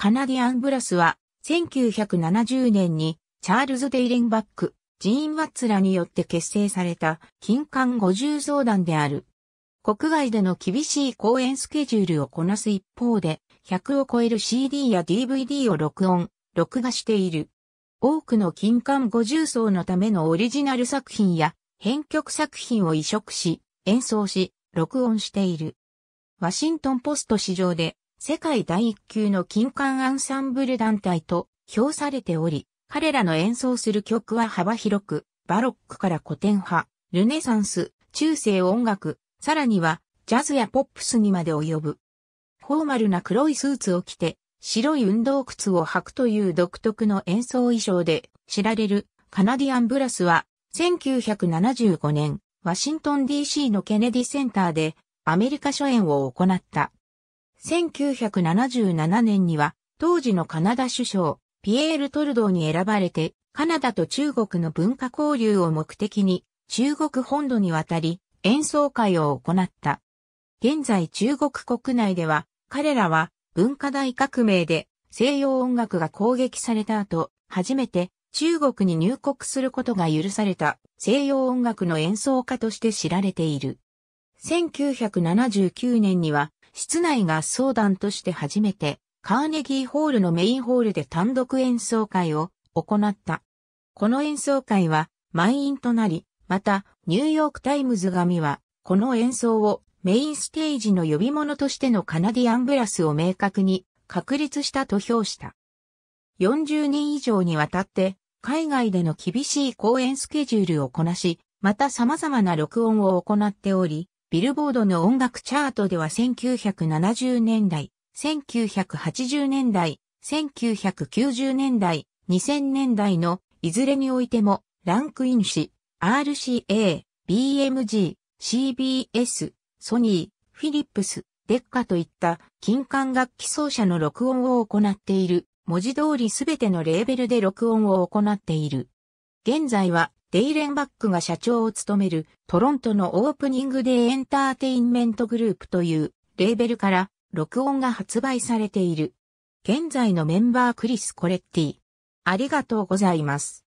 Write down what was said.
カナディアンブラスは、1970年にチャールズ・デイレンバック、ジーン・ワッツらによって結成された金管五重奏団である。国外での厳しい公演スケジュールをこなす一方で、100を超える CD や DVD を録音、録画している。多くの金管五重奏のためのオリジナル作品や編曲作品を移植し、演奏し、録音している。ワシントンポスト市場で世界第一級の金管アンサンブル団体と評されており、彼らの演奏する曲は幅広く、バロックから古典派、ルネサンス、中世音楽、さらにはジャズやポップスにまで及ぶ。フォーマルな黒いスーツを着て、白い運動靴を履くという独特の演奏衣装で知られるカナディアンブラスは1975年ワシントン DC のケネディセンターでアメリカ初演を行った。1977年には、当時のカナダ首相、ピエール・トルドーに選ばれて、カナダと中国の文化交流を目的に、中国本土に渡り、演奏会を行った。現在中国国内では、彼らは文化大革命で西洋音楽が攻撃された後、初めて中国に入国することが許された西洋音楽の演奏家として知られている。1979年には室内合奏団として初めて、カーネギーホールのメインホールで単独演奏会を行った。この演奏会は満員となり、また、ニューヨークタイムズ紙は、この演奏をメインステージの呼び物としてのカナディアンブラスを明確に確立したと評した。40年以上にわたって、海外での厳しい公演スケジュールをこなし、また様々な録音を行っており、ビルボードの音楽チャートでは1970年代、1980年代、1990年代、2000年代のいずれにおいてもランクインし、RCA、BMG、CBS、ソニー、フィリップス、デッカといった金管楽器奏者の録音を行っている。文字通りすべてのレーベルで録音を行っている。現在はデイレンバックが社長を務めるトロントのオープニングデイエンターテインメントグループというレーベルから録音が発売されている。現在のメンバークリス・コレッティ。ありがとうございます。